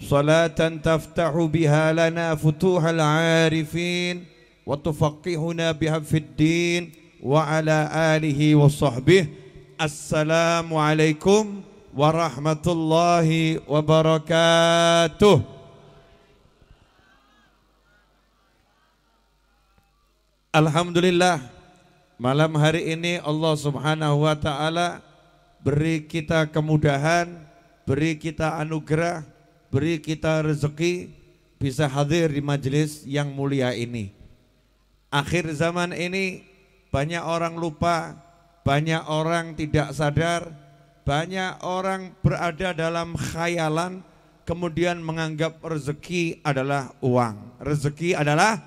صلاة تفتح بها لنا فتوح العارفين وتفقهنا بها في الدين وعلى آله وصحبه السلام عليكم ورحمة الله وبركاته Alhamdulillah malam hari ini Allah Subhanahu wa taala beri kita kemudahan, beri kita anugerah beri kita rezeki bisa hadir di majelis yang mulia ini. Akhir zaman ini banyak orang lupa, banyak orang tidak sadar, banyak orang berada dalam khayalan kemudian menganggap rezeki adalah uang. Rezeki adalah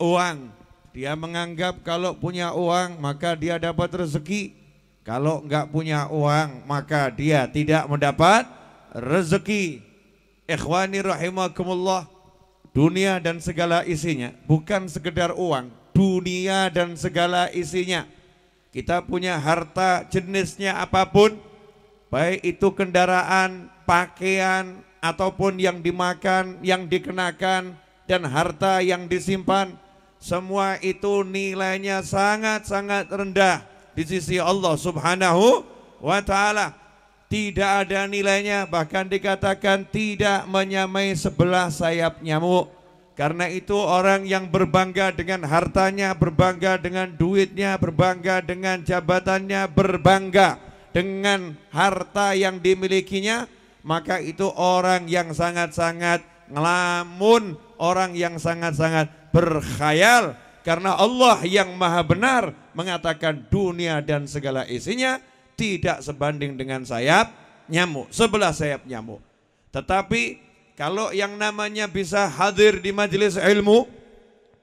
uang. Dia menganggap kalau punya uang maka dia dapat rezeki. Kalau enggak punya uang maka dia tidak mendapat rezeki. Ikhwani rahimakumullah, dunia dan segala isinya bukan sekedar uang, dunia dan segala isinya. Kita punya harta jenisnya apapun, baik itu kendaraan, pakaian, ataupun yang dimakan, yang dikenakan, dan harta yang disimpan, semua itu nilainya sangat-sangat rendah di sisi Allah Subhanahu wa taala tidak ada nilainya bahkan dikatakan tidak menyamai sebelah sayap nyamuk karena itu orang yang berbangga dengan hartanya berbangga dengan duitnya berbangga dengan jabatannya berbangga dengan harta yang dimilikinya maka itu orang yang sangat-sangat ngelamun orang yang sangat-sangat berkhayal karena Allah yang maha benar mengatakan dunia dan segala isinya tidak sebanding dengan sayap nyamuk, sebelah sayap nyamuk. Tetapi kalau yang namanya bisa hadir di majelis ilmu,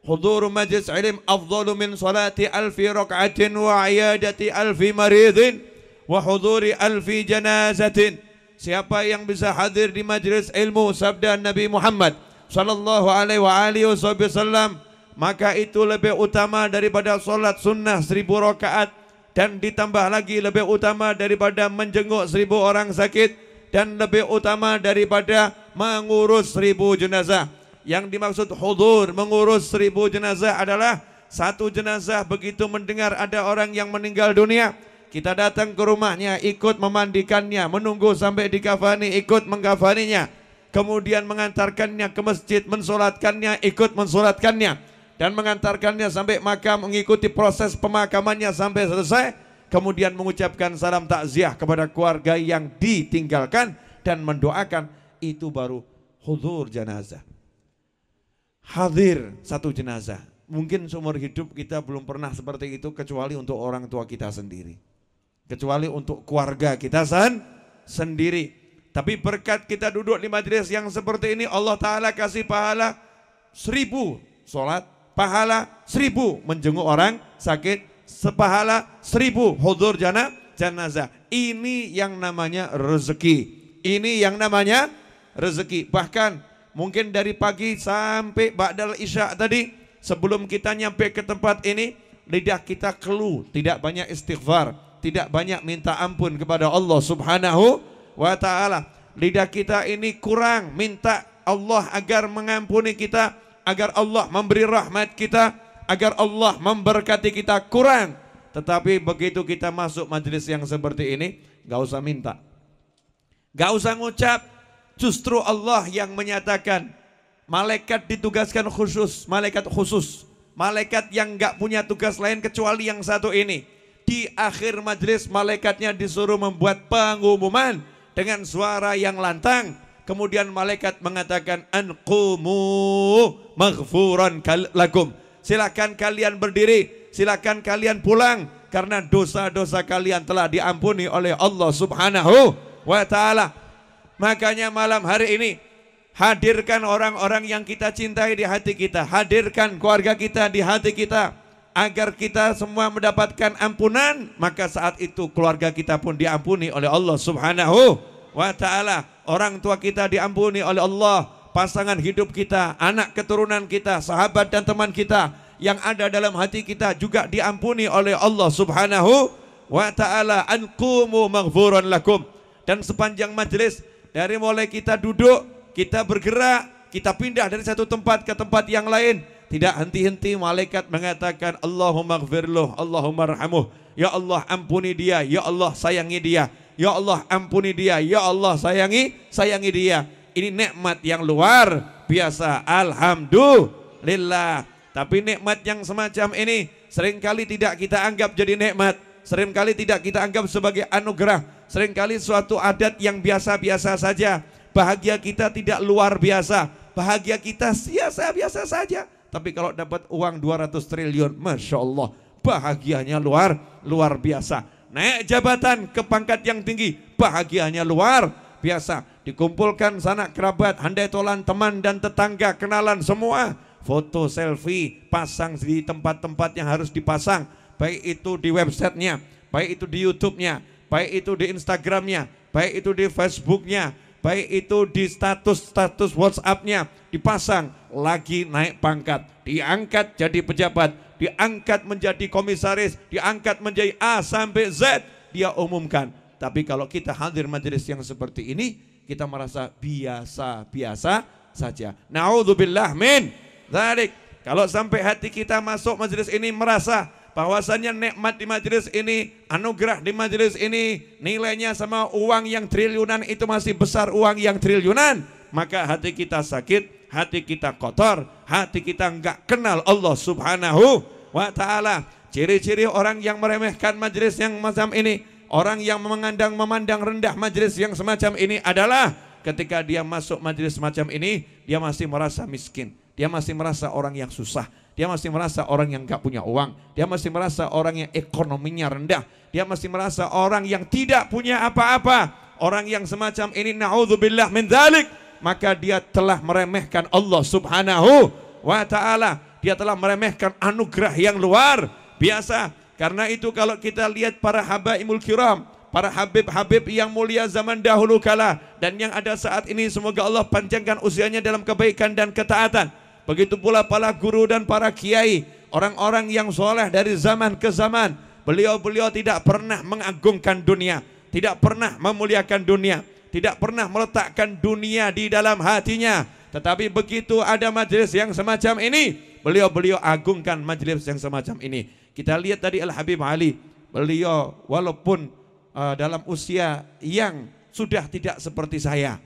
hudur majelis ilmu, afdalu min salati alfi raka'atin wa iyadati alfi maridin wa huduri alfi janazatin. Siapa yang bisa hadir di majelis ilmu sabda Nabi Muhammad sallallahu alaihi wa alihi wasallam maka itu lebih utama daripada solat sunnah seribu rakaat dan ditambah lagi lebih utama daripada menjenguk seribu orang sakit dan lebih utama daripada mengurus seribu jenazah. Yang dimaksud hudur mengurus seribu jenazah adalah satu jenazah begitu mendengar ada orang yang meninggal dunia. Kita datang ke rumahnya ikut memandikannya, menunggu sampai dikafani ikut mengkafaninya. Kemudian mengantarkannya ke masjid, mensolatkannya, ikut mensolatkannya dan mengantarkannya sampai makam mengikuti proses pemakamannya sampai selesai kemudian mengucapkan salam takziah kepada keluarga yang ditinggalkan dan mendoakan itu baru hudur jenazah hadir satu jenazah mungkin seumur hidup kita belum pernah seperti itu kecuali untuk orang tua kita sendiri kecuali untuk keluarga kita san, sendiri tapi berkat kita duduk di majelis yang seperti ini Allah Ta'ala kasih pahala seribu sholat pahala seribu menjenguk orang sakit sepahala seribu hudur jana jenazah ini yang namanya rezeki ini yang namanya rezeki bahkan mungkin dari pagi sampai ba'dal isya tadi sebelum kita nyampe ke tempat ini lidah kita keluh tidak banyak istighfar tidak banyak minta ampun kepada Allah subhanahu wa ta'ala lidah kita ini kurang minta Allah agar mengampuni kita agar Allah memberi rahmat kita, agar Allah memberkati kita kurang. Tetapi begitu kita masuk majelis yang seperti ini, gak usah minta. Gak usah ngucap, justru Allah yang menyatakan, malaikat ditugaskan khusus, malaikat khusus. Malaikat yang gak punya tugas lain kecuali yang satu ini. Di akhir majelis malaikatnya disuruh membuat pengumuman dengan suara yang lantang Kemudian malaikat mengatakan anqumu maghfuran lakum. Silakan kalian berdiri, silakan kalian pulang karena dosa-dosa kalian telah diampuni oleh Allah Subhanahu wa taala. Makanya malam hari ini hadirkan orang-orang yang kita cintai di hati kita, hadirkan keluarga kita di hati kita agar kita semua mendapatkan ampunan, maka saat itu keluarga kita pun diampuni oleh Allah Subhanahu wa taala. Orang tua kita diampuni oleh Allah, pasangan hidup kita, anak keturunan kita, sahabat dan teman kita yang ada dalam hati kita juga diampuni oleh Allah Subhanahu wa taala. Anqumu maghfurun lakum. Dan sepanjang majelis dari mulai kita duduk, kita bergerak, kita pindah dari satu tempat ke tempat yang lain, tidak henti-henti malaikat mengatakan Allahumma gfirluh, Allahumma rahamuh. Ya Allah ampuni dia, ya Allah sayangi dia. Ya Allah ampuni dia, Ya Allah sayangi, sayangi dia. Ini nikmat yang luar biasa. Alhamdulillah. Tapi nikmat yang semacam ini seringkali tidak kita anggap jadi nikmat, seringkali tidak kita anggap sebagai anugerah, seringkali suatu adat yang biasa-biasa saja. Bahagia kita tidak luar biasa, bahagia kita biasa-biasa saja. Tapi kalau dapat uang 200 triliun, Masya Allah, bahagianya luar luar biasa naik jabatan ke pangkat yang tinggi, bahagianya luar biasa. Dikumpulkan sanak kerabat, handai tolan, teman dan tetangga, kenalan semua. Foto selfie, pasang di tempat-tempat yang harus dipasang. Baik itu di websitenya, baik itu di YouTube-nya, baik itu di Instagramnya, baik itu di Facebooknya, baik itu di status-status WhatsApp-nya dipasang lagi naik pangkat, diangkat jadi pejabat, diangkat menjadi komisaris, diangkat menjadi A sampai Z, dia umumkan. Tapi kalau kita hadir majelis yang seperti ini, kita merasa biasa-biasa saja. Naudzubillah min dzalik. Kalau sampai hati kita masuk majelis ini merasa bahwasannya nikmat di majelis ini, anugerah di majelis ini, nilainya sama uang yang triliunan itu masih besar uang yang triliunan, maka hati kita sakit, hati kita kotor, hati kita enggak kenal Allah Subhanahu wa taala. Ciri-ciri orang yang meremehkan majelis yang macam ini, orang yang memandang memandang rendah majelis yang semacam ini adalah ketika dia masuk majelis macam ini, dia masih merasa miskin, dia masih merasa orang yang susah, dia masih merasa orang yang gak punya uang, dia masih merasa orang yang ekonominya rendah, dia masih merasa orang yang tidak punya apa-apa. Orang yang semacam ini naudzubillah min dzalik maka dia telah meremehkan Allah Subhanahu wa taala. Dia telah meremehkan anugerah yang luar biasa. Karena itu kalau kita lihat para habaimul kiram, para habib-habib yang mulia zaman dahulu kala dan yang ada saat ini semoga Allah panjangkan usianya dalam kebaikan dan ketaatan. Begitu pula para guru dan para kiai, orang-orang yang soleh dari zaman ke zaman. Beliau-beliau tidak pernah mengagungkan dunia, tidak pernah memuliakan dunia tidak pernah meletakkan dunia di dalam hatinya. Tetapi begitu ada majelis yang semacam ini, beliau-beliau agungkan majelis yang semacam ini. Kita lihat tadi Al Habib Ali, beliau walaupun uh, dalam usia yang sudah tidak seperti saya,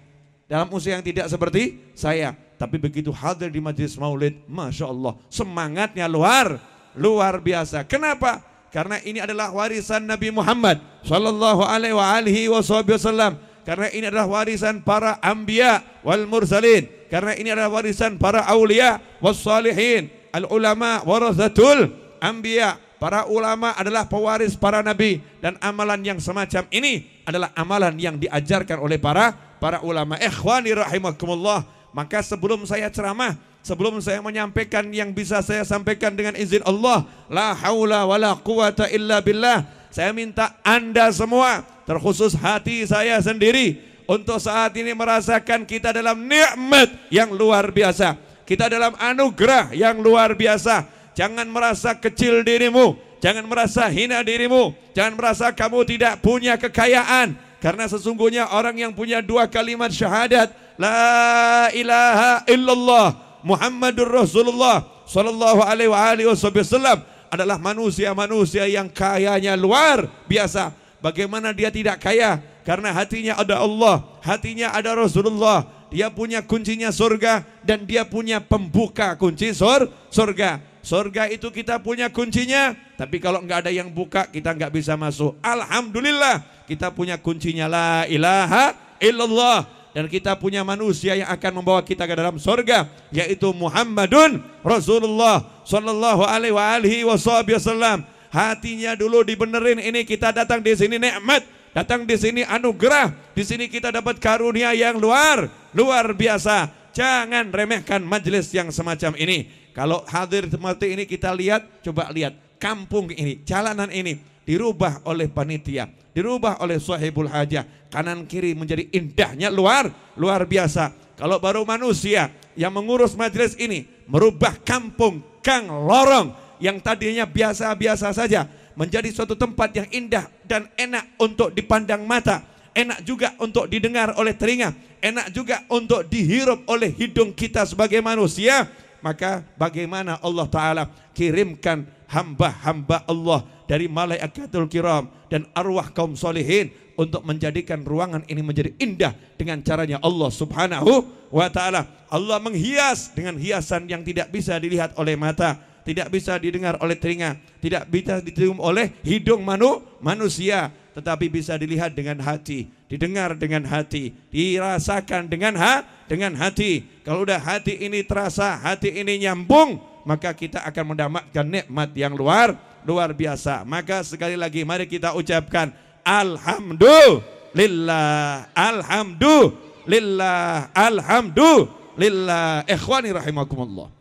dalam usia yang tidak seperti saya, tapi begitu hadir di majelis Maulid, masya Allah, semangatnya luar luar biasa. Kenapa? Karena ini adalah warisan Nabi Muhammad Shallallahu Alaihi Wasallam karena ini adalah warisan para ambia wal mursalin karena ini adalah warisan para aulia was salihin al ulama warasatul ambia para ulama adalah pewaris para nabi dan amalan yang semacam ini adalah amalan yang diajarkan oleh para para ulama ikhwani rahimakumullah maka sebelum saya ceramah sebelum saya menyampaikan yang bisa saya sampaikan dengan izin Allah la haula wala quwata illa billah saya minta Anda semua terkhusus hati saya sendiri untuk saat ini merasakan kita dalam nikmat yang luar biasa. Kita dalam anugerah yang luar biasa. Jangan merasa kecil dirimu, jangan merasa hina dirimu, jangan merasa kamu tidak punya kekayaan. Karena sesungguhnya orang yang punya dua kalimat syahadat, la ilaha illallah Muhammadur Rasulullah sallallahu alaihi wasallam adalah manusia-manusia yang kayanya luar biasa Bagaimana dia tidak kaya? Karena hatinya ada Allah, hatinya ada Rasulullah. Dia punya kuncinya surga dan dia punya pembuka kunci sur surga. Surga itu kita punya kuncinya, tapi kalau nggak ada yang buka kita nggak bisa masuk. Alhamdulillah kita punya kuncinya la ilaha illallah dan kita punya manusia yang akan membawa kita ke dalam surga yaitu Muhammadun Rasulullah sallallahu alaihi wa alihi wasallam hatinya dulu dibenerin. Ini kita datang di sini nikmat, datang di sini anugerah, di sini kita dapat karunia yang luar luar biasa. Jangan remehkan majelis yang semacam ini. Kalau hadir seperti ini kita lihat, coba lihat kampung ini, jalanan ini dirubah oleh panitia, dirubah oleh sahibul hajah. Kanan kiri menjadi indahnya luar luar biasa. Kalau baru manusia yang mengurus majelis ini merubah kampung, kang lorong yang tadinya biasa-biasa saja menjadi suatu tempat yang indah dan enak untuk dipandang mata, enak juga untuk didengar oleh telinga, enak juga untuk dihirup oleh hidung kita sebagai manusia. Maka bagaimana Allah Ta'ala kirimkan hamba-hamba Allah dari malaikatul kiram dan arwah kaum solehin untuk menjadikan ruangan ini menjadi indah dengan caranya Allah subhanahu wa ta'ala. Allah menghias dengan hiasan yang tidak bisa dilihat oleh mata tidak bisa didengar oleh telinga, tidak bisa dicium oleh hidung manu, manusia, tetapi bisa dilihat dengan hati, didengar dengan hati, dirasakan dengan ha, dengan hati. Kalau udah hati ini terasa, hati ini nyambung, maka kita akan mendapatkan nikmat yang luar luar biasa. Maka sekali lagi mari kita ucapkan alhamdulillah, alhamdulillah, alhamdulillah. Ikhwani rahimakumullah.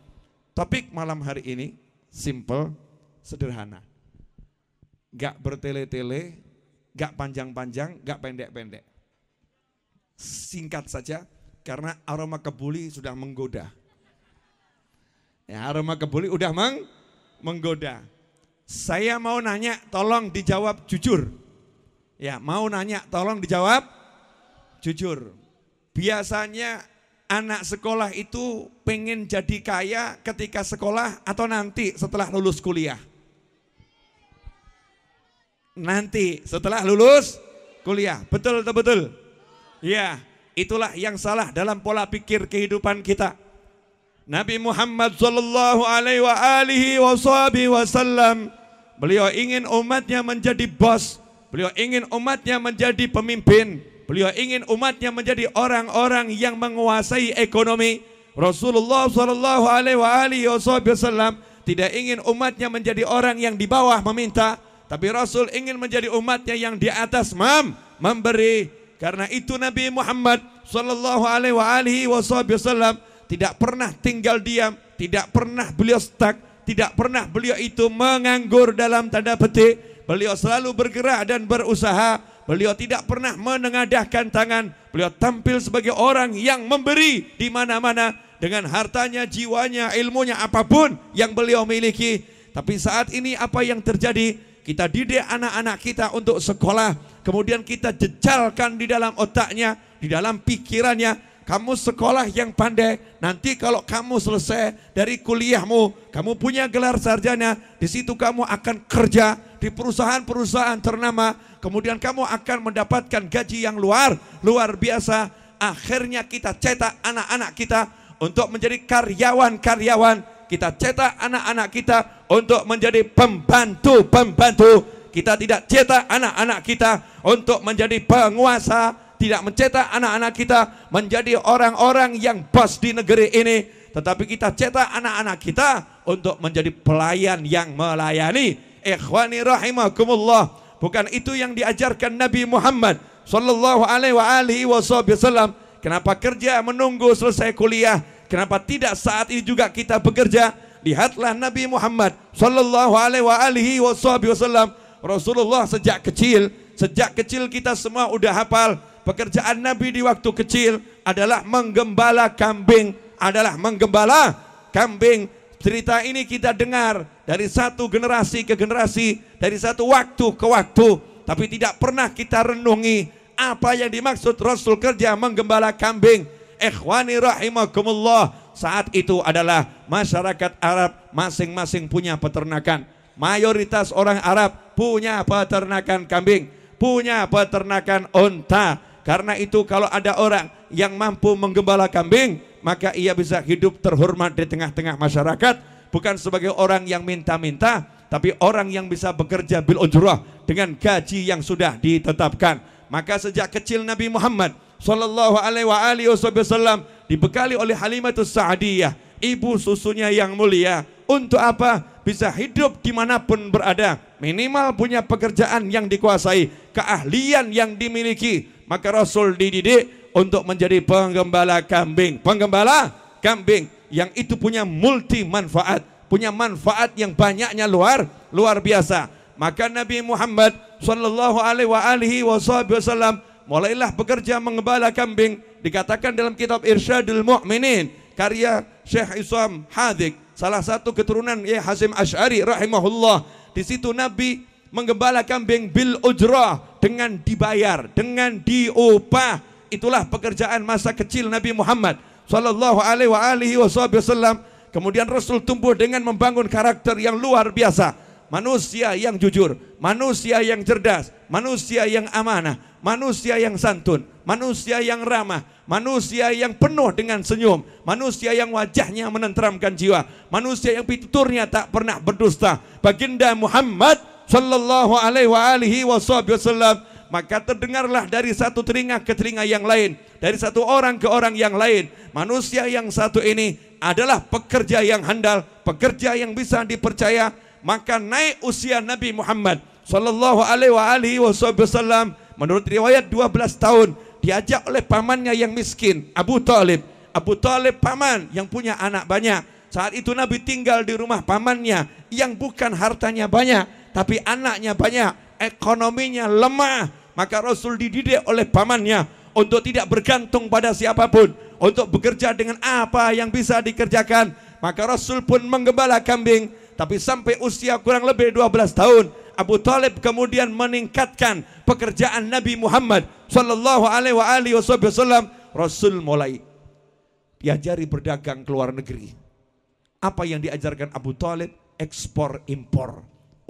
Topik malam hari ini simple, sederhana. Gak bertele-tele, gak panjang-panjang, gak pendek-pendek. Singkat saja karena aroma kebuli sudah menggoda. Ya, aroma kebuli udah meng menggoda. Saya mau nanya, tolong dijawab jujur. Ya, mau nanya, tolong dijawab jujur. Biasanya anak sekolah itu pengen jadi kaya ketika sekolah atau nanti setelah lulus kuliah? Nanti setelah lulus kuliah. Betul atau betul? Ya, itulah yang salah dalam pola pikir kehidupan kita. Nabi Muhammad sallallahu alaihi wasallam beliau ingin umatnya menjadi bos, beliau ingin umatnya menjadi pemimpin, Beliau ingin umatnya menjadi orang-orang yang menguasai ekonomi. Rasulullah Shallallahu Alaihi Wasallam tidak ingin umatnya menjadi orang yang di bawah meminta, tapi Rasul ingin menjadi umatnya yang di atas mam memberi. Karena itu Nabi Muhammad Shallallahu Alaihi Wasallam tidak pernah tinggal diam, tidak pernah beliau stuck, tidak pernah beliau itu menganggur dalam tanda petik. Beliau selalu bergerak dan berusaha Beliau tidak pernah menengadahkan tangan. Beliau tampil sebagai orang yang memberi di mana-mana dengan hartanya, jiwanya, ilmunya, apapun yang beliau miliki. Tapi saat ini apa yang terjadi? Kita didik anak-anak kita untuk sekolah. Kemudian kita jejalkan di dalam otaknya, di dalam pikirannya kamu sekolah yang pandai, nanti kalau kamu selesai dari kuliahmu, kamu punya gelar sarjana, di situ kamu akan kerja di perusahaan-perusahaan ternama, kemudian kamu akan mendapatkan gaji yang luar luar biasa. Akhirnya kita cetak anak-anak kita untuk menjadi karyawan-karyawan, kita cetak anak-anak kita untuk menjadi pembantu-pembantu, kita tidak cetak anak-anak kita untuk menjadi penguasa tidak mencetak anak-anak kita menjadi orang-orang yang bas di negeri ini, tetapi kita cetak anak-anak kita untuk menjadi pelayan yang melayani. Ikhwani rahimakumullah. Bukan itu yang diajarkan Nabi Muhammad sallallahu alaihi wa Kenapa kerja menunggu selesai kuliah? Kenapa tidak saat ini juga kita bekerja? Lihatlah Nabi Muhammad sallallahu alaihi wa Rasulullah sejak kecil, sejak kecil kita semua udah hafal pekerjaan Nabi di waktu kecil adalah menggembala kambing, adalah menggembala kambing. Cerita ini kita dengar dari satu generasi ke generasi, dari satu waktu ke waktu, tapi tidak pernah kita renungi apa yang dimaksud Rasul kerja menggembala kambing. Ikhwani rahimakumullah, saat itu adalah masyarakat Arab masing-masing punya peternakan. Mayoritas orang Arab punya peternakan kambing, punya peternakan unta, karena itu kalau ada orang yang mampu menggembala kambing, maka ia bisa hidup terhormat di tengah-tengah masyarakat, bukan sebagai orang yang minta-minta, tapi orang yang bisa bekerja bil ujrah dengan gaji yang sudah ditetapkan. Maka sejak kecil Nabi Muhammad sallallahu alaihi wasallam dibekali oleh Halimatus Sa'diyah, ibu susunya yang mulia, untuk apa? Bisa hidup dimanapun berada. Minimal punya pekerjaan yang dikuasai. Keahlian yang dimiliki. Maka Rasul dididik untuk menjadi penggembala kambing. Penggembala kambing. Yang itu punya multi manfaat. Punya manfaat yang banyaknya luar luar biasa. Maka Nabi Muhammad saw mulailah bekerja menggembala kambing dikatakan dalam kitab Irsyadul Mu'minin karya Syekh Isam Hadik salah satu keturunan ya Hasim Ash'ari rahimahullah. Di situ Nabi menggembala kambing bil ujrah dengan dibayar, dengan diupah. Itulah pekerjaan masa kecil Nabi Muhammad sallallahu alaihi wasallam. Kemudian Rasul tumbuh dengan membangun karakter yang luar biasa. Manusia yang jujur, manusia yang cerdas, manusia yang amanah, manusia yang santun, manusia yang ramah, manusia yang penuh dengan senyum, manusia yang wajahnya menenteramkan jiwa, manusia yang pituturnya tak pernah berdusta. Baginda Muhammad sallallahu alaihi wasallam maka terdengarlah dari satu telinga ke telinga yang lain, dari satu orang ke orang yang lain. Manusia yang satu ini adalah pekerja yang handal, pekerja yang bisa dipercaya, maka naik usia Nabi Muhammad sallallahu alaihi wasallam menurut riwayat 12 tahun diajak oleh pamannya yang miskin, Abu Talib. Abu Talib paman yang punya anak banyak. Saat itu Nabi tinggal di rumah pamannya yang bukan hartanya banyak, tapi anaknya banyak, ekonominya lemah. Maka Rasul dididik oleh pamannya untuk tidak bergantung pada siapapun, untuk bekerja dengan apa yang bisa dikerjakan. Maka Rasul pun menggembala kambing, tapi sampai usia kurang lebih 12 tahun, Abu Talib kemudian meningkatkan pekerjaan Nabi Muhammad Shallallahu Alaihi Wasallam. Rasul mulai diajari berdagang ke luar negeri. Apa yang diajarkan Abu Talib? Ekspor impor.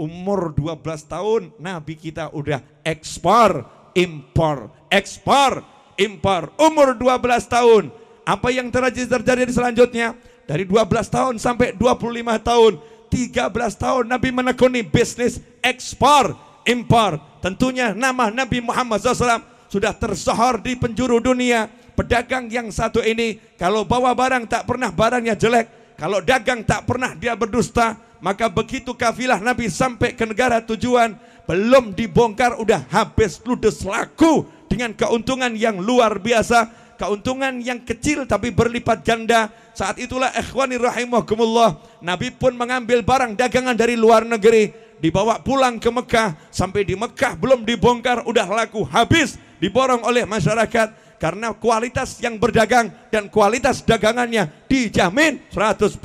Umur 12 tahun Nabi kita udah ekspor impor, ekspor impor. Umur 12 tahun. Apa yang terjadi terjadi selanjutnya? Dari 12 tahun sampai 25 tahun 13 tahun Nabi menekuni bisnis ekspor, impor. Tentunya nama Nabi Muhammad SAW sudah tersohor di penjuru dunia. Pedagang yang satu ini kalau bawa barang tak pernah barangnya jelek. Kalau dagang tak pernah dia berdusta. Maka begitu kafilah Nabi sampai ke negara tujuan belum dibongkar udah habis ludes laku dengan keuntungan yang luar biasa keuntungan yang kecil tapi berlipat ganda saat itulah ikhwani rahimahkumullah, Nabi pun mengambil barang dagangan dari luar negeri, dibawa pulang ke Mekah, sampai di Mekah belum dibongkar, udah laku habis, diborong oleh masyarakat karena kualitas yang berdagang dan kualitas dagangannya dijamin 100%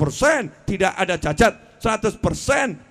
tidak ada cacat 100%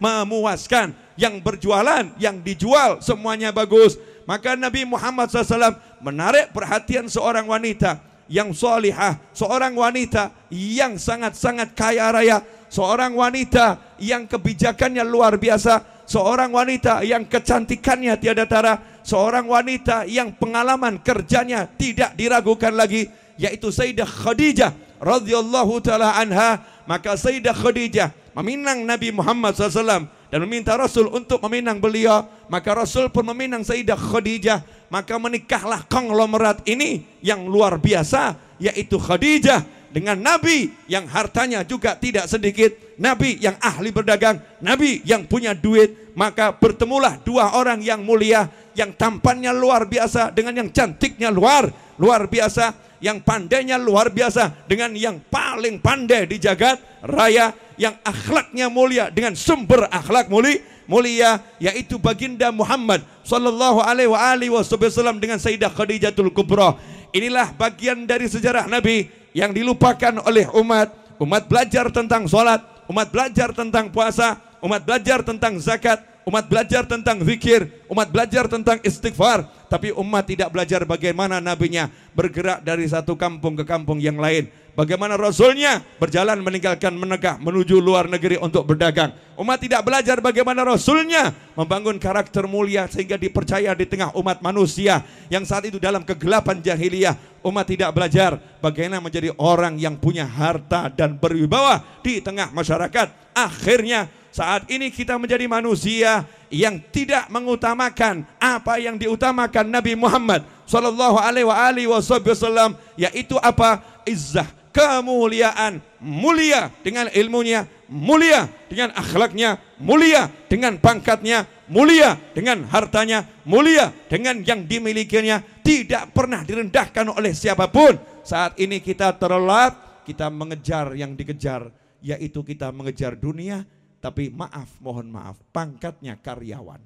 memuaskan yang berjualan yang dijual semuanya bagus maka Nabi Muhammad SAW menarik perhatian seorang wanita yang solihah, seorang wanita yang sangat-sangat kaya raya, seorang wanita yang kebijakannya luar biasa, seorang wanita yang kecantikannya tiada tara, seorang wanita yang pengalaman kerjanya tidak diragukan lagi, yaitu Sayyidah Khadijah radhiyallahu taala anha, maka Sayyidah Khadijah meminang Nabi Muhammad sallallahu dan meminta Rasul untuk meminang beliau. Maka Rasul pun meminang Sayyidah Khadijah. Maka menikahlah konglomerat ini yang luar biasa yaitu Khadijah dengan Nabi yang hartanya juga tidak sedikit, Nabi yang ahli berdagang, Nabi yang punya duit, maka bertemulah dua orang yang mulia yang tampannya luar biasa dengan yang cantiknya luar luar biasa yang pandainya luar biasa dengan yang paling pandai di jagat raya, yang akhlaknya mulia dengan sumber akhlak mulia mulia yaitu baginda Muhammad sallallahu alaihi wasallam dengan Sayyidah Khadijatul Kubra. Inilah bagian dari sejarah Nabi yang dilupakan oleh umat. Umat belajar tentang sholat umat belajar tentang puasa, umat belajar tentang zakat, umat belajar tentang zikir, umat belajar tentang istighfar, tapi umat tidak belajar bagaimana nabinya bergerak dari satu kampung ke kampung yang lain. Bagaimana rasulnya berjalan meninggalkan menegak menuju luar negeri untuk berdagang. Umat tidak belajar bagaimana rasulnya membangun karakter mulia sehingga dipercaya di tengah umat manusia yang saat itu dalam kegelapan jahiliyah. Umat tidak belajar bagaimana menjadi orang yang punya harta dan berwibawa di tengah masyarakat. Akhirnya saat ini kita menjadi manusia yang tidak mengutamakan apa yang diutamakan Nabi Muhammad Shallallahu alaihi wasallam yaitu apa? izah kemuliaan, mulia dengan ilmunya, mulia dengan akhlaknya, mulia dengan pangkatnya, mulia dengan hartanya, mulia dengan yang dimilikinya, tidak pernah direndahkan oleh siapapun. Saat ini kita terlelap, kita mengejar yang dikejar, yaitu kita mengejar dunia tapi maaf, mohon maaf, pangkatnya karyawan.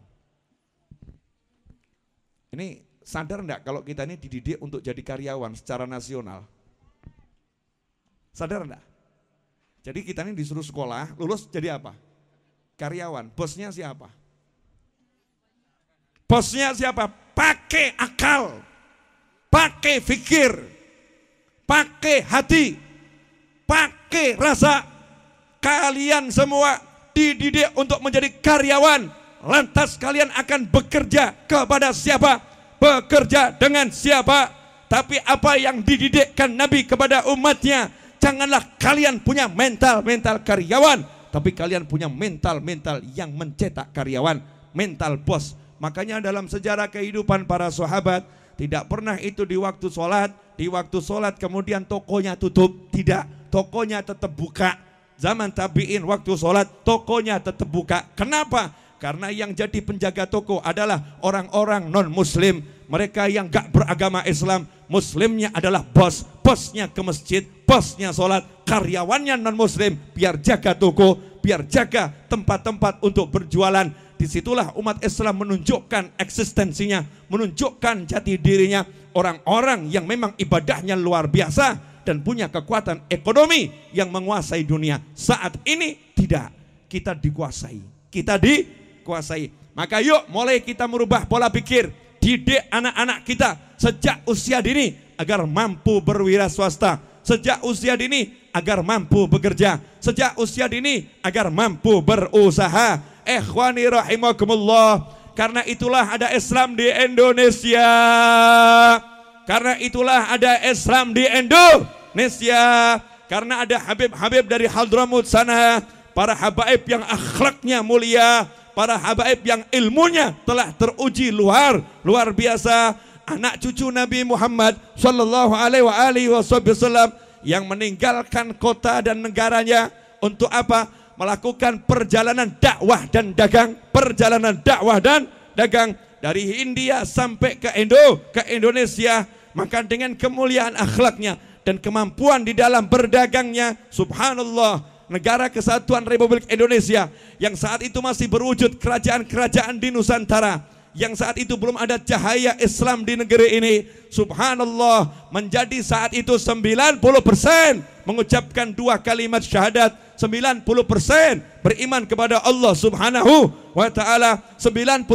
Ini sadar enggak kalau kita ini dididik untuk jadi karyawan secara nasional? Sadar enggak? Jadi kita ini disuruh sekolah, lulus jadi apa? Karyawan. Bosnya siapa? Bosnya siapa? Pakai akal, pakai pikir, pakai hati, pakai rasa. Kalian semua dididik untuk menjadi karyawan, lantas kalian akan bekerja kepada siapa? Bekerja dengan siapa? Tapi apa yang dididikkan Nabi kepada umatnya? Janganlah kalian punya mental-mental karyawan, tapi kalian punya mental-mental yang mencetak karyawan, mental bos. Makanya dalam sejarah kehidupan para sahabat, tidak pernah itu di waktu sholat, di waktu sholat kemudian tokonya tutup. Tidak, tokonya tetap buka zaman tabi'in waktu sholat tokonya tetap buka. Kenapa? Karena yang jadi penjaga toko adalah orang-orang non-muslim. Mereka yang gak beragama Islam. Muslimnya adalah bos. Bosnya ke masjid, bosnya sholat. Karyawannya non-muslim. Biar jaga toko, biar jaga tempat-tempat untuk berjualan. Disitulah umat Islam menunjukkan eksistensinya, menunjukkan jati dirinya. Orang-orang yang memang ibadahnya luar biasa, dan punya kekuatan ekonomi yang menguasai dunia. Saat ini tidak. Kita dikuasai. Kita dikuasai. Maka yuk mulai kita merubah pola pikir. Didik anak-anak kita sejak usia dini agar mampu berwira swasta. Sejak usia dini agar mampu bekerja. Sejak usia dini agar mampu berusaha. Ikhwani rahimakumullah. Karena itulah ada Islam di Indonesia. Karena itulah ada Islam di Indonesia. Nesya karena ada Habib-Habib dari Hadramut sana para habaib yang akhlaknya mulia para habaib yang ilmunya telah teruji luar luar biasa anak cucu Nabi Muhammad sallallahu alaihi wasallam yang meninggalkan kota dan negaranya untuk apa? Melakukan perjalanan dakwah dan dagang, perjalanan dakwah dan dagang dari India sampai ke Indo, ke Indonesia, maka dengan kemuliaan akhlaknya dan kemampuan di dalam berdagangnya. Subhanallah, negara kesatuan Republik Indonesia yang saat itu masih berwujud kerajaan-kerajaan di Nusantara yang saat itu belum ada cahaya Islam di negeri ini subhanallah menjadi saat itu 90% mengucapkan dua kalimat syahadat 90% beriman kepada Allah Subhanahu wa taala 90%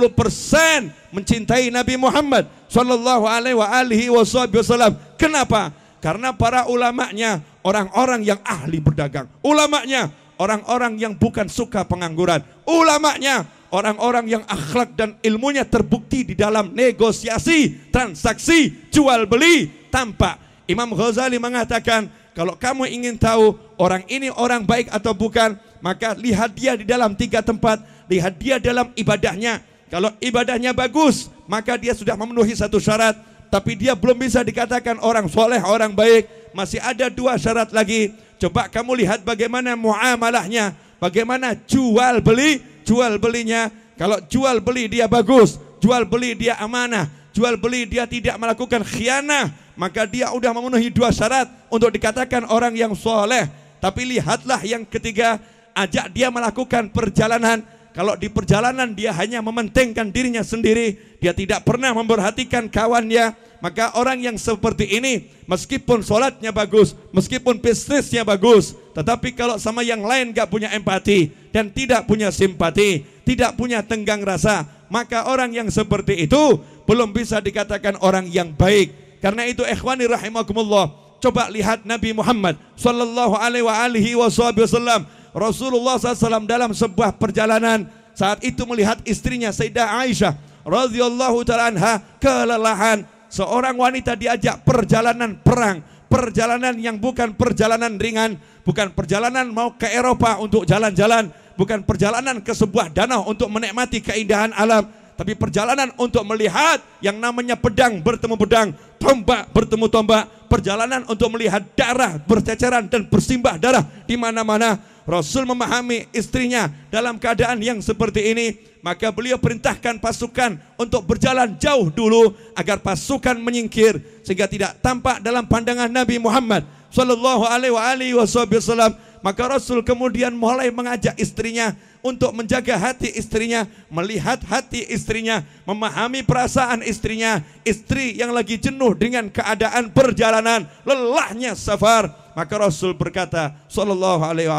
mencintai Nabi Muhammad sallallahu alaihi wa alihi wasallam kenapa karena para ulamanya orang-orang yang ahli berdagang. Ulamanya orang-orang yang bukan suka pengangguran. Ulamanya orang-orang yang akhlak dan ilmunya terbukti di dalam negosiasi, transaksi, jual beli, Tanpa Imam Ghazali mengatakan, kalau kamu ingin tahu orang ini orang baik atau bukan, maka lihat dia di dalam tiga tempat. Lihat dia dalam ibadahnya. Kalau ibadahnya bagus, maka dia sudah memenuhi satu syarat tapi dia belum bisa dikatakan orang soleh, orang baik. Masih ada dua syarat lagi. Coba kamu lihat bagaimana muamalahnya, bagaimana jual beli, jual belinya. Kalau jual beli dia bagus, jual beli dia amanah, jual beli dia tidak melakukan khianah, maka dia sudah memenuhi dua syarat untuk dikatakan orang yang soleh. Tapi lihatlah yang ketiga, ajak dia melakukan perjalanan kalau di perjalanan dia hanya mementingkan dirinya sendiri, dia tidak pernah memperhatikan kawannya, maka orang yang seperti ini meskipun sholatnya bagus, meskipun bisnisnya bagus, tetapi kalau sama yang lain gak punya empati dan tidak punya simpati, tidak punya tenggang rasa, maka orang yang seperti itu belum bisa dikatakan orang yang baik. Karena itu ikhwani rahimakumullah, coba lihat Nabi Muhammad sallallahu alaihi wa alihi wasallam Rasulullah SAW dalam sebuah perjalanan saat itu melihat istrinya Sayyidah Aisyah radhiyallahu taala kelelahan. Seorang wanita diajak perjalanan perang, perjalanan yang bukan perjalanan ringan, bukan perjalanan mau ke Eropa untuk jalan-jalan, bukan perjalanan ke sebuah danau untuk menikmati keindahan alam, tapi perjalanan untuk melihat yang namanya pedang bertemu pedang, tombak bertemu tombak, perjalanan untuk melihat darah berceceran dan bersimbah darah di mana-mana Rasul memahami istrinya dalam keadaan yang seperti ini. Maka beliau perintahkan pasukan untuk berjalan jauh dulu agar pasukan menyingkir sehingga tidak tampak dalam pandangan Nabi Muhammad sallallahu alaihi wasallam Maka Rasul kemudian mulai mengajak istrinya untuk menjaga hati istrinya, melihat hati istrinya, memahami perasaan istrinya, istri yang lagi jenuh dengan keadaan perjalanan, lelahnya safar. Maka Rasul berkata, Sallallahu alaihi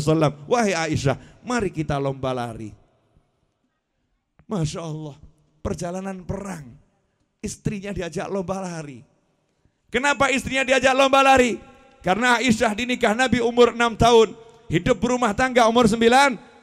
sallam, Wahai Aisyah, mari kita lomba lari. Masya Allah, perjalanan perang. Istrinya diajak lomba lari. Kenapa istrinya diajak lomba lari? Karena Aisyah dinikah Nabi umur 6 tahun, hidup berumah tangga umur 9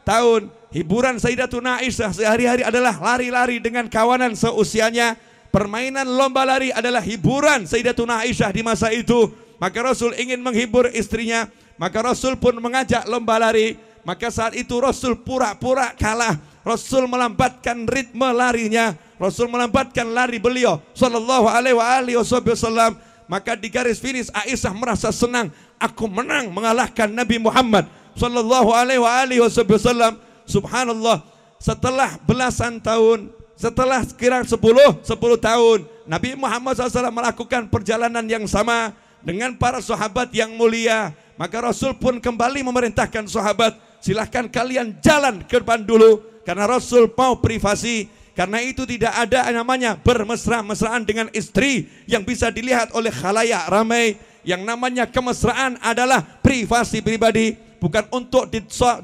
tahun. Hiburan Sayyidatuna Aisyah sehari-hari adalah lari-lari dengan kawanan seusianya. Permainan lomba lari adalah hiburan Sayyidatuna Aisyah di masa itu. Maka Rasul ingin menghibur istrinya, maka Rasul pun mengajak lomba lari. Maka saat itu Rasul pura-pura kalah. Rasul melambatkan ritme larinya. Rasul melambatkan lari beliau sallallahu alaihi wa alihi wasallam maka di garis finish Aisyah merasa senang. Aku menang mengalahkan Nabi Muhammad sallallahu alaihi wasallam. Subhanallah. Setelah belasan tahun, setelah kira sepuluh sepuluh tahun, Nabi Muhammad SAW melakukan perjalanan yang sama dengan para sahabat yang mulia. Maka Rasul pun kembali memerintahkan sahabat, silahkan kalian jalan ke depan dulu. Karena Rasul mau privasi, karena itu tidak ada namanya bermesra-mesraan dengan istri yang bisa dilihat oleh khalayak ramai. Yang namanya kemesraan adalah privasi pribadi, bukan untuk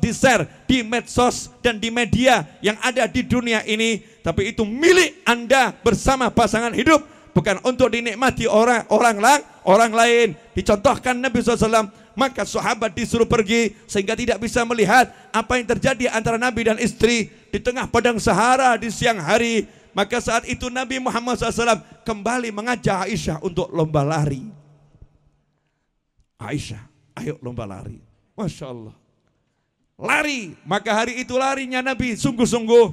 di-share di medsos dan di media yang ada di dunia ini, tapi itu milik Anda bersama pasangan hidup, bukan untuk dinikmati orang orang lain. Dicontohkan Nabi SAW maka sahabat disuruh pergi sehingga tidak bisa melihat apa yang terjadi antara Nabi dan istri di tengah padang Sahara di siang hari. Maka saat itu Nabi Muhammad SAW kembali mengajak Aisyah untuk lomba lari. Aisyah, ayo lomba lari. Masya Allah. Lari, maka hari itu larinya Nabi sungguh-sungguh.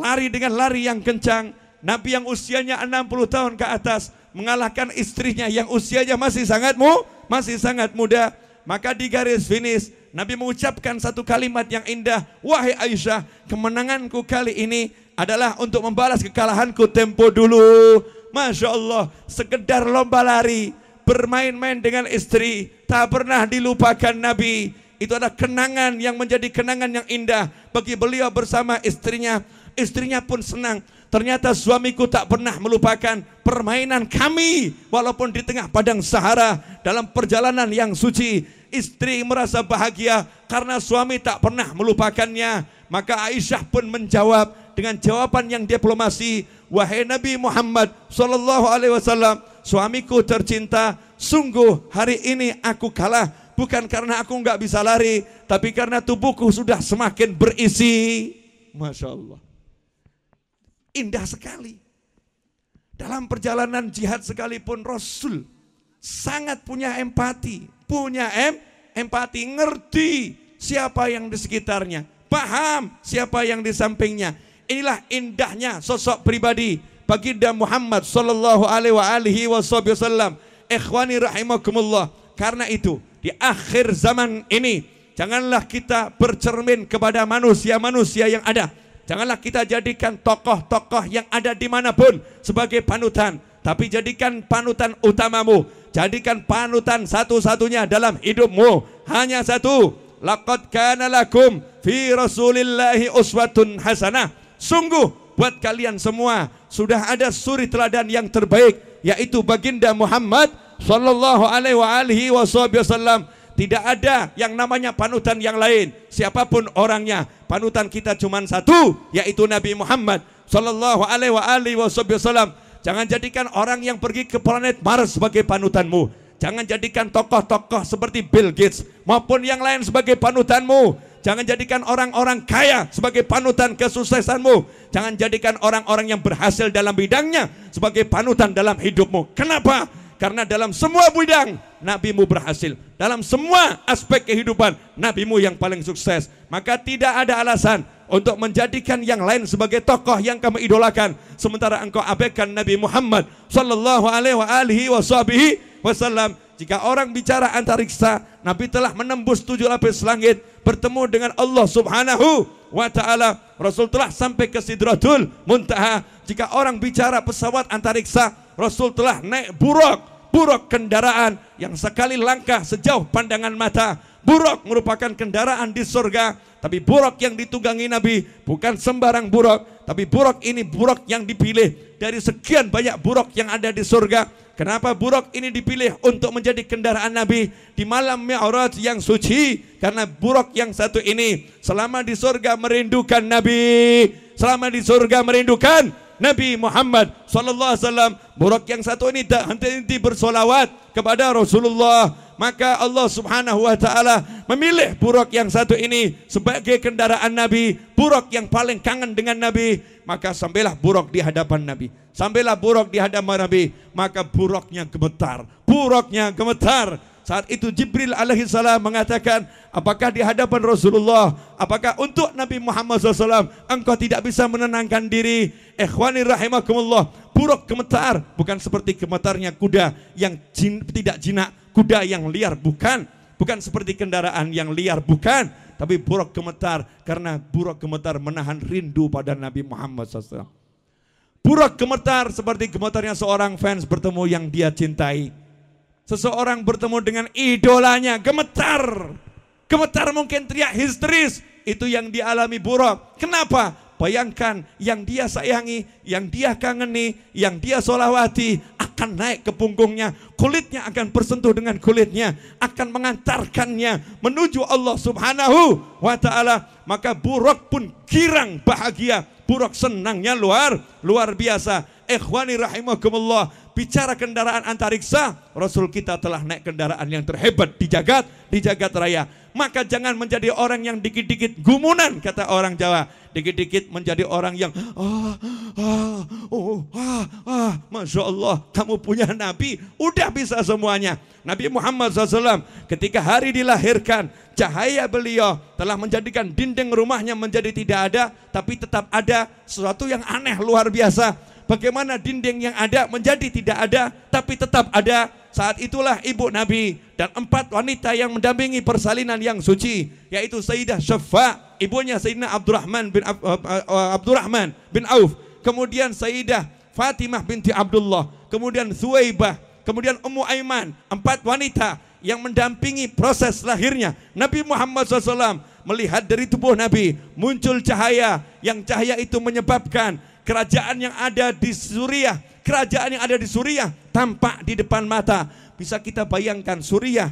Lari dengan lari yang kencang. Nabi yang usianya 60 tahun ke atas mengalahkan istrinya yang usianya masih sangat mu, masih sangat muda. maka di garis finish Nabi mengucapkan satu kalimat yang indah, wahai Aisyah, kemenanganku kali ini adalah untuk membalas kekalahanku tempo dulu. Masya Allah, sekedar lomba lari, bermain-main dengan istri, tak pernah dilupakan Nabi. Itu adalah kenangan yang menjadi kenangan yang indah bagi beliau bersama istrinya. Istrinya pun senang. Ternyata suamiku tak pernah melupakan permainan kami walaupun di tengah padang Sahara dalam perjalanan yang suci. Istri merasa bahagia karena suami tak pernah melupakannya. Maka Aisyah pun menjawab dengan jawaban yang diplomasi, "Wahai Nabi Muhammad sallallahu alaihi wasallam, suamiku tercinta, sungguh hari ini aku kalah bukan karena aku enggak bisa lari, tapi karena tubuhku sudah semakin berisi." Masya Allah. Indah sekali. Dalam perjalanan jihad sekalipun Rasul sangat punya empati, punya em empati, ngerti siapa yang di sekitarnya, paham siapa yang di sampingnya. Inilah indahnya sosok pribadi baginda Muhammad sallallahu alaihi wasallam. Ikhwani rahimakumullah. Karena itu di akhir zaman ini janganlah kita bercermin kepada manusia-manusia yang ada, Janganlah kita jadikan tokoh-tokoh yang ada dimanapun sebagai panutan. Tapi jadikan panutan utamamu. Jadikan panutan satu-satunya dalam hidupmu. Hanya satu. Laqad kana lakum fi rasulillahi uswatun hasanah. Sungguh buat kalian semua sudah ada suri teladan yang terbaik yaitu baginda Muhammad sallallahu alaihi wa alihi wasallam tidak ada yang namanya panutan yang lain. Siapapun orangnya, panutan kita cuma satu, yaitu Nabi Muhammad sallallahu alaihi wasallam. Jangan jadikan orang yang pergi ke planet Mars sebagai panutanmu. Jangan jadikan tokoh-tokoh seperti Bill Gates maupun yang lain sebagai panutanmu. Jangan jadikan orang-orang kaya sebagai panutan kesuksesanmu. Jangan jadikan orang-orang yang berhasil dalam bidangnya sebagai panutan dalam hidupmu. Kenapa? Karena dalam semua bidang nabimu berhasil. Dalam semua aspek kehidupan nabimu yang paling sukses. Maka tidak ada alasan untuk menjadikan yang lain sebagai tokoh yang kamu idolakan sementara engkau abaikan Nabi Muhammad sallallahu alaihi wa alihi wasallam jika orang bicara antariksa, Nabi telah menembus tujuh lapis langit, bertemu dengan Allah Subhanahu wa taala. Rasul telah sampai ke Sidratul Muntaha. Jika orang bicara pesawat antariksa, Rasul telah naik buruk buruk kendaraan yang sekali langkah sejauh pandangan mata. Buruk merupakan kendaraan di surga, tapi buruk yang ditugangi Nabi bukan sembarang buruk, tapi buruk ini buruk yang dipilih dari sekian banyak buruk yang ada di surga. Kenapa buruk ini dipilih untuk menjadi kendaraan Nabi di malam Mi'raj yang suci? Karena buruk yang satu ini selama di surga merindukan Nabi, selama di surga merindukan Nabi Muhammad sallallahu alaihi wasallam. Buruk yang satu ini tak henti-henti bersolawat kepada Rasulullah. Maka Allah Subhanahu wa taala memilih buruk yang satu ini sebagai kendaraan Nabi, buruk yang paling kangen dengan Nabi, maka sambillah buruk di hadapan Nabi. Sambillah buruk di hadapan Nabi, maka buruknya gemetar, buruknya gemetar. Saat itu Jibril alaihi salam mengatakan, apakah di hadapan Rasulullah, apakah untuk Nabi Muhammad SAW, engkau tidak bisa menenangkan diri? Ikhwani rahimakumullah, buruk gemetar, bukan seperti gemetarnya kuda yang jin, tidak jinak, kuda yang liar, bukan. Bukan seperti kendaraan yang liar, bukan. Tapi buruk gemetar, karena buruk gemetar menahan rindu pada Nabi Muhammad SAW. Buruk gemetar seperti gemetarnya seorang fans bertemu yang dia cintai Seseorang bertemu dengan idolanya, gemetar. Gemetar mungkin teriak histeris. Itu yang dialami Buruk. Kenapa? Bayangkan yang dia sayangi, yang dia kangeni, yang dia solawati akan naik ke punggungnya. Kulitnya akan bersentuh dengan kulitnya. Akan mengantarkannya menuju Allah subhanahu wa ta'ala. Maka buruk pun girang bahagia. Buruk senangnya luar, luar biasa. Ikhwani rahimahkumullah bicara kendaraan antariksa, Rasul kita telah naik kendaraan yang terhebat di jagat, di jagat raya. Maka jangan menjadi orang yang dikit-dikit gumunan, kata orang Jawa. Dikit-dikit menjadi orang yang, ah, ah, oh, ah, ah, Masya Allah, kamu punya Nabi, udah bisa semuanya. Nabi Muhammad SAW ketika hari dilahirkan, cahaya beliau telah menjadikan dinding rumahnya menjadi tidak ada, tapi tetap ada sesuatu yang aneh luar biasa bagaimana dinding yang ada menjadi tidak ada tapi tetap ada saat itulah ibu Nabi dan empat wanita yang mendampingi persalinan yang suci yaitu Sayyidah Syafa ibunya Sayyidina Abdurrahman bin Abdurrahman bin Auf kemudian Sayyidah Fatimah binti Abdullah kemudian Suwaibah kemudian Ummu Aiman empat wanita yang mendampingi proses lahirnya Nabi Muhammad SAW melihat dari tubuh Nabi muncul cahaya yang cahaya itu menyebabkan kerajaan yang ada di Suriah, kerajaan yang ada di Suriah tampak di depan mata. Bisa kita bayangkan Suriah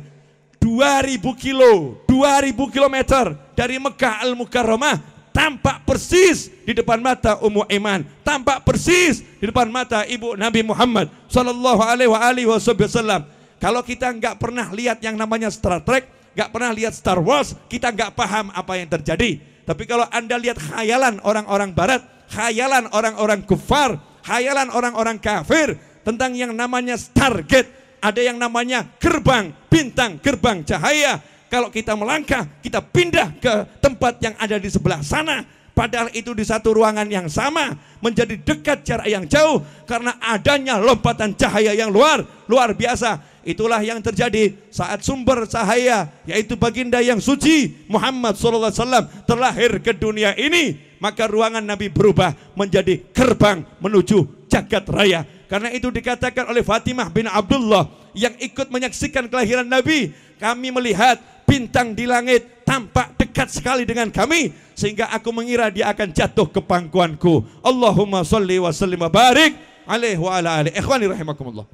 2000 kilo, 2000 kilometer dari Mekah Al-Mukarramah tampak persis di depan mata Ummu Iman, tampak persis di depan mata Ibu Nabi Muhammad sallallahu alaihi wasallam. Kalau kita nggak pernah lihat yang namanya Star Trek, nggak pernah lihat Star Wars, kita nggak paham apa yang terjadi. Tapi kalau Anda lihat khayalan orang-orang barat, khayalan orang-orang kufar, khayalan orang-orang kafir tentang yang namanya target, ada yang namanya gerbang, bintang, gerbang cahaya. Kalau kita melangkah, kita pindah ke tempat yang ada di sebelah sana. Padahal itu di satu ruangan yang sama menjadi dekat jarak yang jauh karena adanya lompatan cahaya yang luar luar biasa. Itulah yang terjadi saat sumber cahaya yaitu baginda yang suci Muhammad SAW terlahir ke dunia ini maka ruangan Nabi berubah menjadi gerbang menuju jagat raya. Karena itu dikatakan oleh Fatimah bin Abdullah yang ikut menyaksikan kelahiran Nabi, kami melihat bintang di langit tampak dekat sekali dengan kami sehingga aku mengira dia akan jatuh ke pangkuanku. Allahumma sholli wa sallim barik alaihi wa ala alihi. Ikhwani rahimakumullah.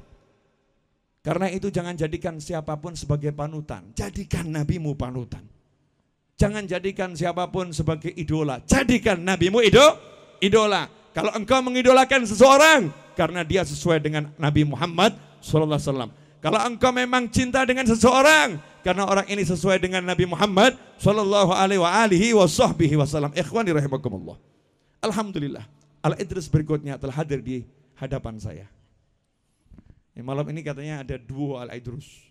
Karena itu jangan jadikan siapapun sebagai panutan. Jadikan nabimu panutan. Jangan jadikan siapapun sebagai idola. Jadikan nabimu ido, idola. Kalau engkau mengidolakan seseorang karena dia sesuai dengan Nabi Muhammad sallallahu alaihi wasallam. Kalau engkau memang cinta dengan seseorang karena orang ini sesuai dengan Nabi Muhammad sallallahu alaihi wa alihi wasallam. Ikhwani rahimakumullah. Alhamdulillah. Al Idris berikutnya telah hadir di hadapan saya. Ya, malam ini katanya ada dua Al Idrus.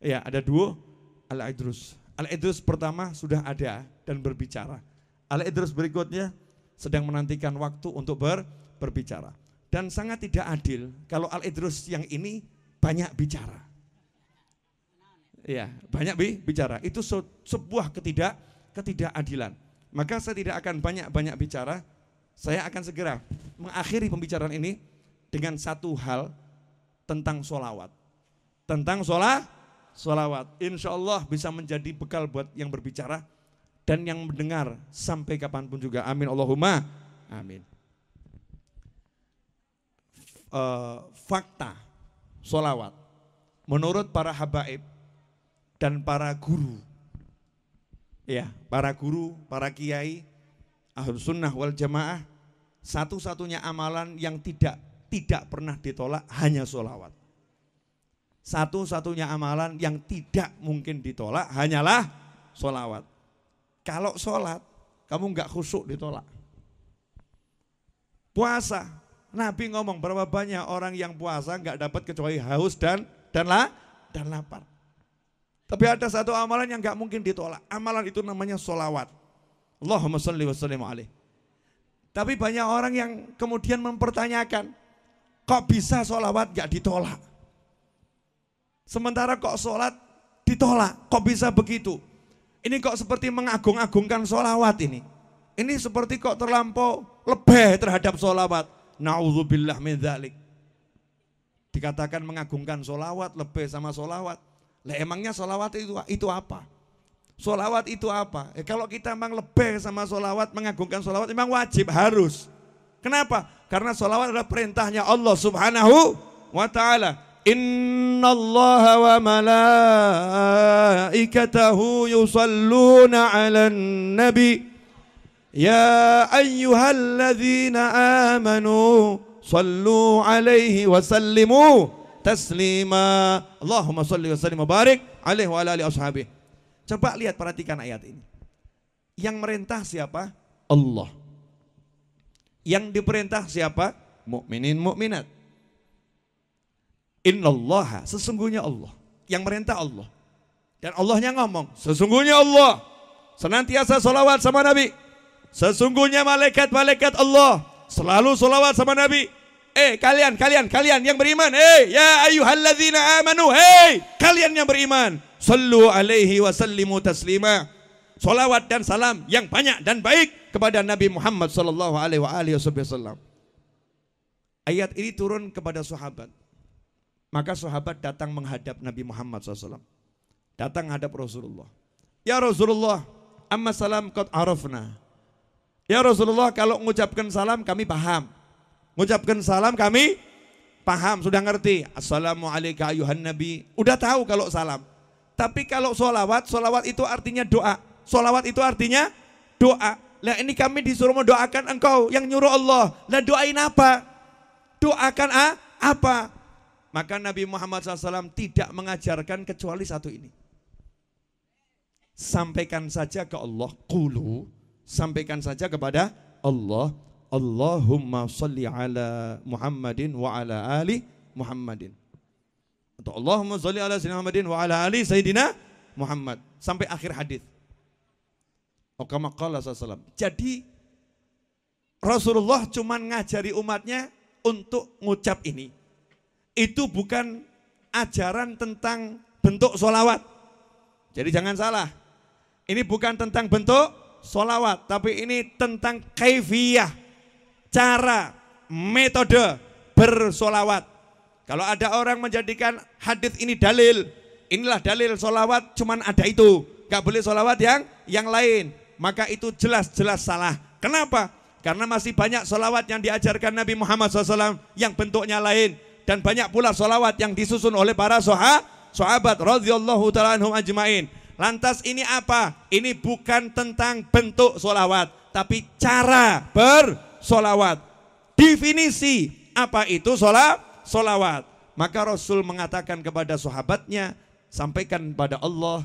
Ya, ada dua Al Idrus. Al-Idrus pertama sudah ada dan berbicara. Al-Idrus berikutnya sedang menantikan waktu untuk ber, berbicara. Dan sangat tidak adil kalau Al-Idrus yang ini banyak bicara. Ya, banyak bi bicara. Itu se sebuah ketidak ketidakadilan. Maka saya tidak akan banyak-banyak bicara. Saya akan segera mengakhiri pembicaraan ini dengan satu hal tentang solawat. Tentang sholat sholawat. Insya Allah bisa menjadi bekal buat yang berbicara dan yang mendengar sampai kapanpun juga. Amin Allahumma. Amin. Uh, fakta sholawat. Menurut para habaib dan para guru, ya para guru, para kiai, ahlu sunnah wal jamaah, satu-satunya amalan yang tidak tidak pernah ditolak hanya sholawat. Satu-satunya amalan yang tidak mungkin ditolak hanyalah sholawat. Kalau sholat, kamu nggak khusuk ditolak. Puasa, Nabi ngomong berapa banyak orang yang puasa nggak dapat kecuali haus dan dan lah dan lapar. Tapi ada satu amalan yang nggak mungkin ditolak. Amalan itu namanya sholawat. Allahumma salli wa sallim alaih. Tapi banyak orang yang kemudian mempertanyakan, kok bisa sholawat nggak ditolak? Sementara kok sholat ditolak, kok bisa begitu? Ini kok seperti mengagung-agungkan sholawat ini. Ini seperti kok terlampau lebih terhadap sholawat. Na'udzubillah min dhalik. Dikatakan mengagungkan sholawat, lebih sama sholawat. Lah emangnya sholawat itu, itu apa? Sholawat itu apa? Eh, kalau kita memang lebih sama sholawat, mengagungkan sholawat emang wajib, harus. Kenapa? Karena sholawat adalah perintahnya Allah subhanahu wa ta'ala. إن الله وملائكته يصلون على النبي يا أيها الذين آمنوا صلوا عليه وسلموا تسليما اللهم صل وسلم وبارك عليه وعلى آله أصحابه Coba lihat perhatikan ayat ini. Yang merintah siapa? Allah. Yang diperintah siapa? Mukminin mukminat. Innallaha, sesungguhnya Allah. Yang merintah Allah. Dan Allahnya ngomong, sesungguhnya Allah. Senantiasa solawat sama Nabi. Sesungguhnya malaikat-malaikat Allah. Selalu solawat sama Nabi. Eh kalian, kalian, kalian yang beriman. Eh ya hey, ya ayuhalladzina amanu. Hei kalian yang beriman. Sallu alaihi wa sallimu taslima. Solawat dan salam yang banyak dan baik kepada Nabi Muhammad sallallahu alaihi wasallam. Ayat ini turun kepada sahabat. Maka sahabat datang menghadap Nabi Muhammad SAW. Datang hadap Rasulullah. Ya Rasulullah, amma salam kot arafna. Ya Rasulullah, kalau mengucapkan salam kami paham. Mengucapkan salam kami paham, sudah ngerti. Assalamualaikum ayuhan Nabi. Udah tahu kalau salam. Tapi kalau solawat, solawat itu artinya doa. Solawat itu artinya doa. Lah ini kami disuruh mendoakan engkau yang nyuruh Allah. Lah doain apa? Doakan ah, apa? Maka Nabi Muhammad SAW tidak mengajarkan kecuali satu ini. Sampaikan saja ke Allah, kulu. Sampaikan saja kepada Allah. Allahumma salli ala Muhammadin wa ala ali Muhammadin. Atau Allahumma salli ala Sayyidina Muhammadin wa ala ali Sayyidina Muhammad. Sampai akhir hadis. Okamakala oh, SAW. Jadi Rasulullah cuma ngajari umatnya untuk ngucap ini itu bukan ajaran tentang bentuk solawat. Jadi jangan salah. Ini bukan tentang bentuk solawat, tapi ini tentang kaifiyah, cara, metode bersolawat. Kalau ada orang menjadikan hadis ini dalil, inilah dalil solawat cuman ada itu. Gak boleh solawat yang yang lain. Maka itu jelas-jelas salah. Kenapa? Karena masih banyak solawat yang diajarkan Nabi Muhammad SAW yang bentuknya lain dan banyak pula solawat yang disusun oleh para soha, sahabat radhiyallahu taala anhum ajmain. Lantas ini apa? Ini bukan tentang bentuk solawat, tapi cara bersolawat. Definisi apa itu solawat solawat? Maka Rasul mengatakan kepada sahabatnya, sampaikan kepada Allah,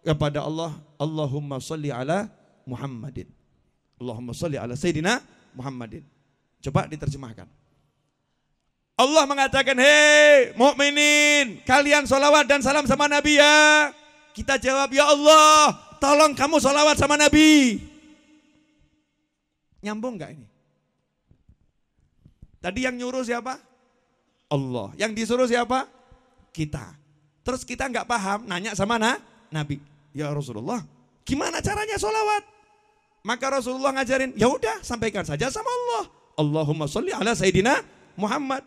kepada Allah, Allahumma salli ala Muhammadin. Allahumma salli ala Sayyidina Muhammadin. Coba diterjemahkan. Allah mengatakan, hei mukminin, kalian sholawat dan salam sama Nabi ya. Kita jawab, ya Allah, tolong kamu sholawat sama Nabi. Nyambung nggak ini? Tadi yang nyuruh siapa? Allah. Yang disuruh siapa? Kita. Terus kita nggak paham, nanya sama na? Nabi. Ya Rasulullah, gimana caranya sholawat? Maka Rasulullah ngajarin, ya udah sampaikan saja sama Allah. Allahumma sholli ala Sayyidina Muhammad.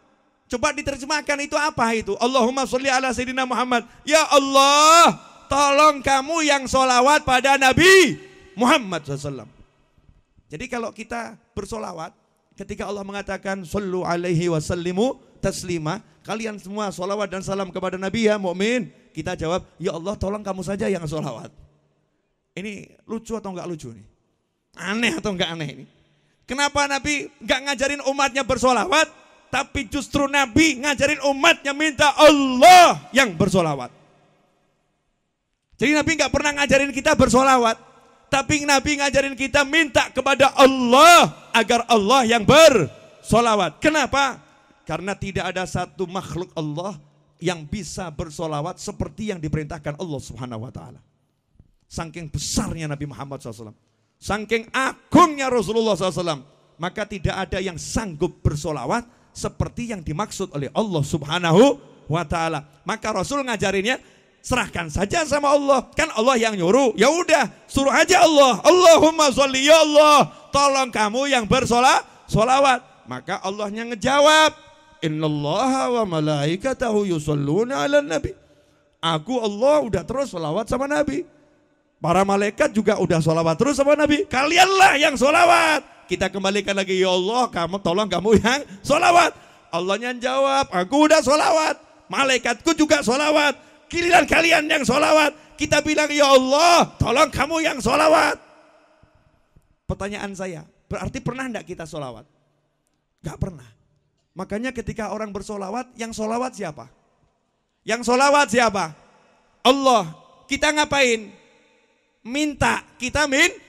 Coba diterjemahkan itu apa itu? Allahumma sholli ala sayyidina Muhammad. Ya Allah, tolong kamu yang sholawat pada Nabi Muhammad SAW. Jadi kalau kita bersolawat, ketika Allah mengatakan sallu alaihi wasallimu taslima, kalian semua sholawat dan salam kepada Nabi ya mukmin. Kita jawab, ya Allah tolong kamu saja yang sholawat. Ini lucu atau enggak lucu nih? Aneh atau enggak aneh ini? Kenapa Nabi enggak ngajarin umatnya bersolawat? tapi justru Nabi ngajarin umatnya minta Allah yang bersolawat. Jadi Nabi nggak pernah ngajarin kita bersolawat, tapi Nabi ngajarin kita minta kepada Allah agar Allah yang bersolawat. Kenapa? Karena tidak ada satu makhluk Allah yang bisa bersolawat seperti yang diperintahkan Allah Subhanahu wa Ta'ala. Sangking besarnya Nabi Muhammad SAW, sangking agungnya Rasulullah SAW, maka tidak ada yang sanggup bersolawat seperti yang dimaksud oleh Allah Subhanahu wa taala. Maka Rasul ngajarinnya serahkan saja sama Allah. Kan Allah yang nyuruh. Ya udah, suruh aja Allah. Allahumma sholli ya Allah. Tolong kamu yang bersolat solawat. Maka Allahnya ngejawab, Innallaha wa malaikatahu yusalluna 'alan nabi. Aku Allah udah terus solawat sama Nabi. Para malaikat juga udah solawat terus sama Nabi. Kalianlah yang solawat. Kita kembalikan lagi, ya Allah kamu tolong kamu ya, yang solawat. Allahnya jawab, aku udah solawat. Malaikatku juga solawat. Giliran kalian yang solawat. Kita bilang, ya Allah tolong kamu yang solawat. Pertanyaan saya, berarti pernah enggak kita solawat? Gak pernah. Makanya ketika orang bersolawat, yang solawat siapa? Yang solawat siapa? Allah. Kita ngapain? Minta. Kita min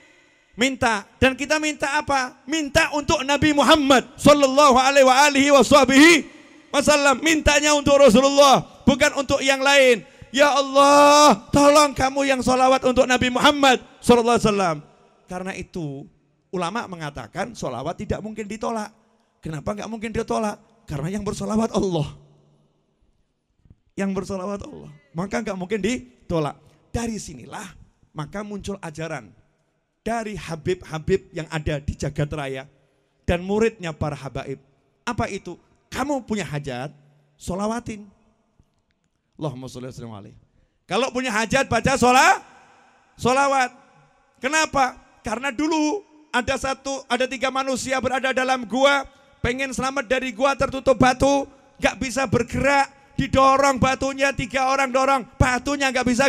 minta dan kita minta apa? Minta untuk Nabi Muhammad sallallahu alaihi wasallam. Mintanya untuk Rasulullah, bukan untuk yang lain. Ya Allah, tolong kamu yang solawat untuk Nabi Muhammad sallallahu alaihi wasallam. Karena itu ulama mengatakan solawat tidak mungkin ditolak. Kenapa nggak mungkin ditolak? Karena yang bersolawat Allah. Yang bersolawat Allah. Maka nggak mungkin ditolak. Dari sinilah maka muncul ajaran dari habib-habib yang ada di jagat raya dan muridnya para habaib. Apa itu? Kamu punya hajat, solawatin. Allahumma sholli wa alaihi. Kalau punya hajat baca sholat, solawat. Kenapa? Karena dulu ada satu, ada tiga manusia berada dalam gua, pengen selamat dari gua tertutup batu, gak bisa bergerak, didorong batunya tiga orang dorong, batunya gak bisa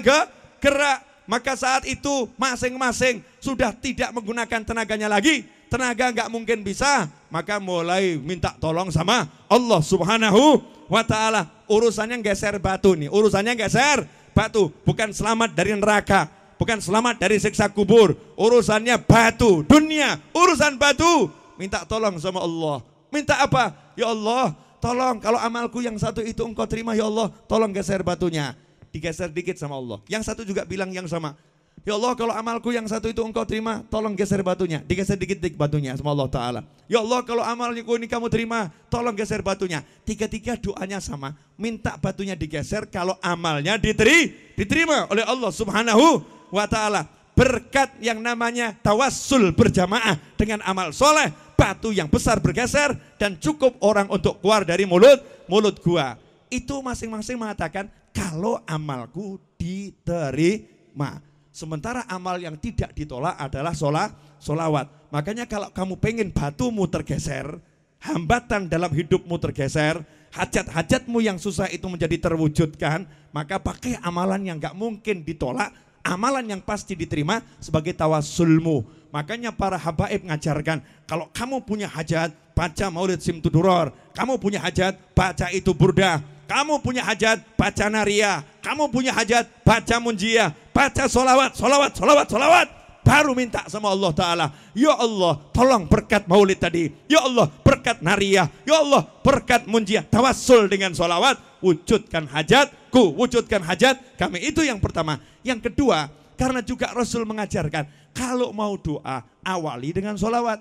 gerak. Maka saat itu masing-masing sudah tidak menggunakan tenaganya lagi. Tenaga nggak mungkin bisa. Maka mulai minta tolong sama Allah subhanahu wa ta'ala. Urusannya geser batu nih. Urusannya geser batu. Bukan selamat dari neraka. Bukan selamat dari siksa kubur. Urusannya batu. Dunia. Urusan batu. Minta tolong sama Allah. Minta apa? Ya Allah, tolong kalau amalku yang satu itu engkau terima ya Allah, tolong geser batunya digeser dikit sama Allah. Yang satu juga bilang yang sama. Ya Allah kalau amalku yang satu itu engkau terima, tolong geser batunya. Digeser dikit dikit batunya sama Allah Ta'ala. Ya Allah kalau amalku ini kamu terima, tolong geser batunya. Tiga-tiga doanya sama. Minta batunya digeser kalau amalnya diteri, diterima oleh Allah Subhanahu wa Ta'ala. Berkat yang namanya tawassul berjamaah dengan amal soleh. Batu yang besar bergeser dan cukup orang untuk keluar dari mulut, mulut gua. Itu masing-masing mengatakan kalau amalku diterima. Sementara amal yang tidak ditolak adalah sholat, solawat. Makanya kalau kamu pengen batumu tergeser, hambatan dalam hidupmu tergeser, hajat-hajatmu yang susah itu menjadi terwujudkan, maka pakai amalan yang gak mungkin ditolak, amalan yang pasti diterima sebagai tawasulmu. Makanya para habaib mengajarkan, kalau kamu punya hajat, baca maulid simtuduror. Kamu punya hajat, baca itu burda. Kamu punya hajat, baca naria. Kamu punya hajat, baca munjia. Baca solawat, solawat, solawat, solawat. Baru minta sama Allah Ta'ala. Ya Allah, tolong berkat maulid tadi. Ya Allah, berkat naria. Ya Allah, berkat munjia. Tawassul dengan solawat. Wujudkan hajatku, wujudkan hajat kami. Itu yang pertama. Yang kedua, karena juga Rasul mengajarkan. Kalau mau doa, awali dengan solawat.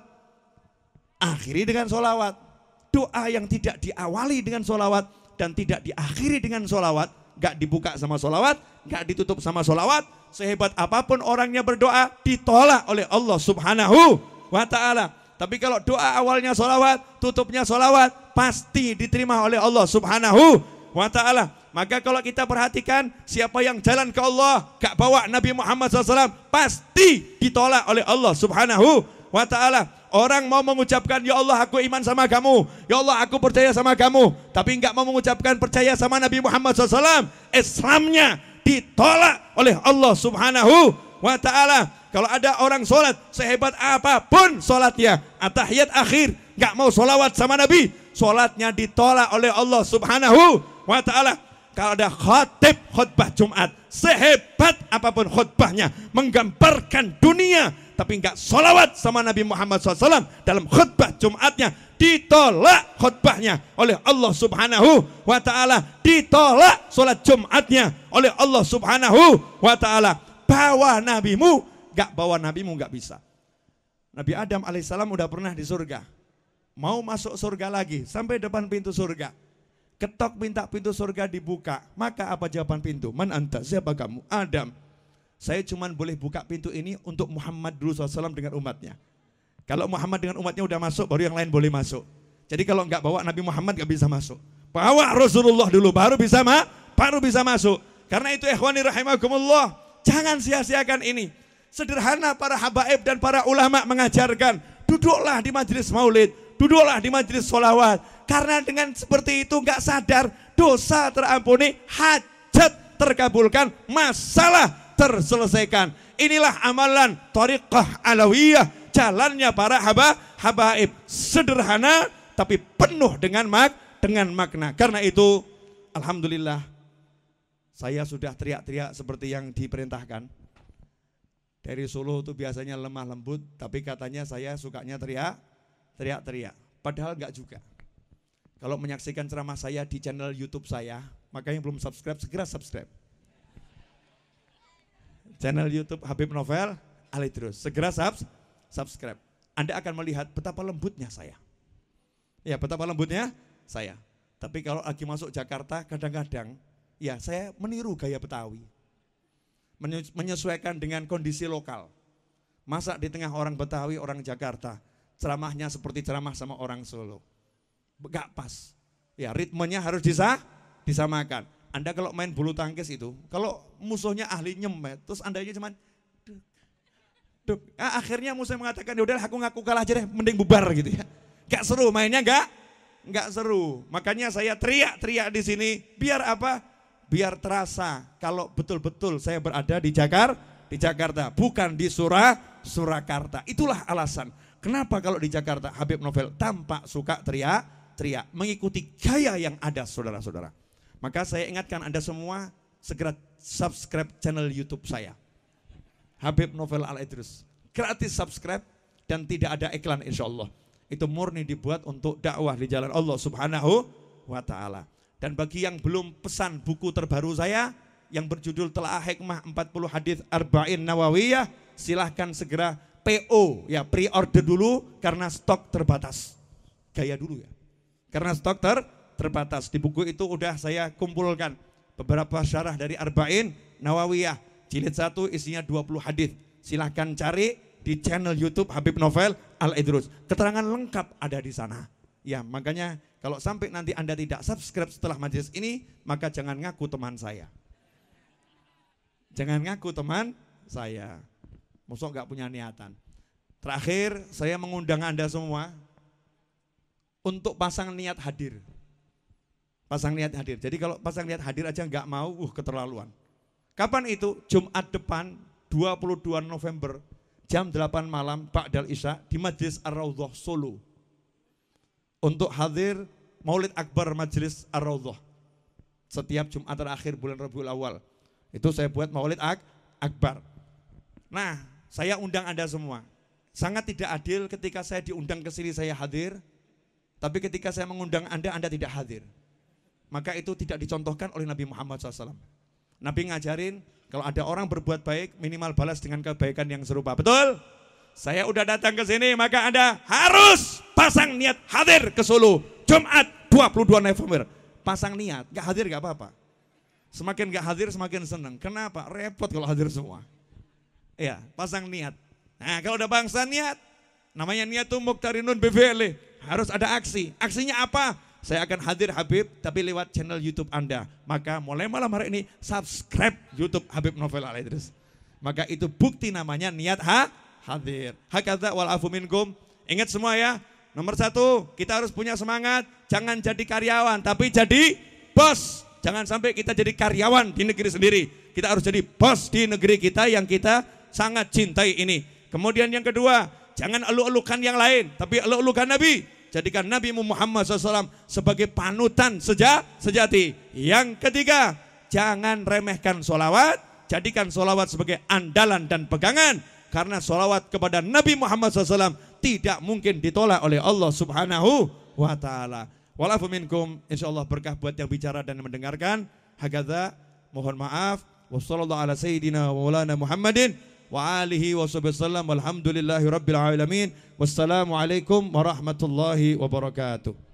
Akhiri dengan solawat. Doa yang tidak diawali dengan solawat dan tidak diakhiri dengan solawat, gak dibuka sama solawat, gak ditutup sama solawat, sehebat apapun orangnya berdoa, ditolak oleh Allah subhanahu wa ta'ala. Tapi kalau doa awalnya solawat, tutupnya solawat, pasti diterima oleh Allah subhanahu wa ta'ala. Maka kalau kita perhatikan siapa yang jalan ke Allah gak bawa Nabi Muhammad SAW pasti ditolak oleh Allah subhanahu wa ta'ala. Orang mau mengucapkan, Ya Allah aku iman sama kamu. Ya Allah aku percaya sama kamu. Tapi nggak mau mengucapkan percaya sama Nabi Muhammad SAW. Islamnya ditolak oleh Allah Subhanahu wa Ta'ala. Kalau ada orang sholat sehebat apapun sholatnya, atahiyat akhir, nggak mau sholawat sama Nabi, sholatnya ditolak oleh Allah Subhanahu wa Ta'ala. Kalau ada khotib khutbah Jumat, sehebat apapun khutbahnya, menggambarkan dunia tapi nggak solawat sama Nabi Muhammad SAW dalam khutbah Jumatnya ditolak khutbahnya oleh Allah Subhanahu wa taala ditolak sholat Jumatnya oleh Allah Subhanahu wa taala bawa nabimu nggak bawa nabimu nggak bisa Nabi Adam alaihissalam udah pernah di surga mau masuk surga lagi sampai depan pintu surga ketok minta pintu surga dibuka maka apa jawaban pintu man anta siapa kamu Adam saya cuma boleh buka pintu ini untuk Muhammad dulu SAW dengan umatnya. Kalau Muhammad dengan umatnya udah masuk, baru yang lain boleh masuk. Jadi kalau nggak bawa Nabi Muhammad nggak bisa masuk. Bawa Rasulullah dulu, baru bisa ma, baru bisa masuk. Karena itu ikhwani rahimakumullah, jangan sia-siakan ini. Sederhana para habaib dan para ulama mengajarkan, duduklah di majlis maulid, duduklah di majlis solawat. Karena dengan seperti itu nggak sadar, dosa terampuni, hajat terkabulkan, masalah terselesaikan. Inilah amalan Tariqah Alawiyah. Jalannya para haba, habaib. Sederhana tapi penuh dengan mak dengan makna. Karena itu, Alhamdulillah, saya sudah teriak-teriak seperti yang diperintahkan. Dari Solo itu biasanya lemah lembut, tapi katanya saya sukanya teriak, teriak-teriak. Padahal enggak juga. Kalau menyaksikan ceramah saya di channel YouTube saya, makanya belum subscribe, segera subscribe channel YouTube Habib Novel Alitrus. Segera subs, subscribe. Anda akan melihat betapa lembutnya saya. Ya, betapa lembutnya saya. Tapi kalau lagi masuk Jakarta kadang-kadang ya saya meniru gaya Betawi. Menyesuaikan dengan kondisi lokal. Masa di tengah orang Betawi, orang Jakarta, ceramahnya seperti ceramah sama orang Solo. Gak pas. Ya, ritmenya harus disah, disamakan. Anda kalau main bulu tangkis itu, kalau musuhnya ahli nyemet, terus Anda aja cuman duk, duk. Nah, akhirnya musuh mengatakan, ya udah aku ngaku kalah aja deh, mending bubar gitu ya. Gak seru mainnya gak? Gak seru. Makanya saya teriak-teriak di sini, biar apa? Biar terasa kalau betul-betul saya berada di Jakarta, di Jakarta, bukan di Surah, Surakarta. Itulah alasan. Kenapa kalau di Jakarta Habib Novel tampak suka teriak-teriak mengikuti gaya yang ada saudara-saudara. Maka saya ingatkan Anda semua segera subscribe channel YouTube saya. Habib Novel Al Idrus. Gratis subscribe dan tidak ada iklan insya Allah. Itu murni dibuat untuk dakwah di jalan Allah Subhanahu wa taala. Dan bagi yang belum pesan buku terbaru saya yang berjudul Telah Hikmah 40 Hadis Arba'in Nawawiyah, silahkan segera PO ya pre-order dulu karena stok terbatas. Gaya dulu ya. Karena stok ter terbatas. Di buku itu udah saya kumpulkan beberapa syarah dari Arba'in Nawawiyah. Jilid 1 isinya 20 hadis. Silahkan cari di channel YouTube Habib Novel Al-Idrus. Keterangan lengkap ada di sana. Ya, makanya kalau sampai nanti Anda tidak subscribe setelah majelis ini, maka jangan ngaku teman saya. Jangan ngaku teman saya. Mosok nggak punya niatan. Terakhir, saya mengundang Anda semua untuk pasang niat hadir. Pasang niat hadir. Jadi kalau pasang niat hadir aja nggak mau, uh keterlaluan. Kapan itu? Jumat depan 22 November jam 8 malam Pak Dal Isya di Majelis Ar-Raudhah Solo. Untuk hadir Maulid Akbar Majelis Ar-Raudhah. Setiap Jumat terakhir bulan Rabiul Awal. Itu saya buat Maulid Ak Akbar. Nah, saya undang Anda semua. Sangat tidak adil ketika saya diundang ke sini saya hadir, tapi ketika saya mengundang Anda Anda tidak hadir maka itu tidak dicontohkan oleh Nabi Muhammad SAW. Nabi ngajarin kalau ada orang berbuat baik minimal balas dengan kebaikan yang serupa. Betul? Saya udah datang ke sini maka Anda harus pasang niat hadir ke Solo Jumat 22 November. Pasang niat, gak hadir gak apa-apa. Semakin gak hadir semakin senang. Kenapa? Repot kalau hadir semua. Iya, pasang niat. Nah, kalau udah bangsa niat, namanya niat tuh Muktarinun BVL, e. harus ada aksi. Aksinya apa? saya akan hadir Habib tapi lewat channel YouTube Anda. Maka mulai malam hari ini subscribe YouTube Habib Novel Al Idris. Maka itu bukti namanya niat ha hadir. Hakata wal afu minkum. Ingat semua ya. Nomor satu, kita harus punya semangat. Jangan jadi karyawan, tapi jadi bos. Jangan sampai kita jadi karyawan di negeri sendiri. Kita harus jadi bos di negeri kita yang kita sangat cintai ini. Kemudian yang kedua, jangan elu-elukan yang lain, tapi elu-elukan Nabi. Jadikan Nabi Muhammad SAW sebagai panutan seja, sejati. Yang ketiga, jangan remehkan solawat. Jadikan solawat sebagai andalan dan pegangan. Karena solawat kepada Nabi Muhammad SAW tidak mungkin ditolak oleh Allah Subhanahu wa Ta'ala. Walafu minkum, insyaallah berkah buat yang bicara dan mendengarkan. Hagadha, mohon maaf. Wassalamualaikum warahmatullahi wabarakatuh wa alihi wa sallam walhamdulillahi rabbil alamin wassalamualaikum warahmatullahi wabarakatuh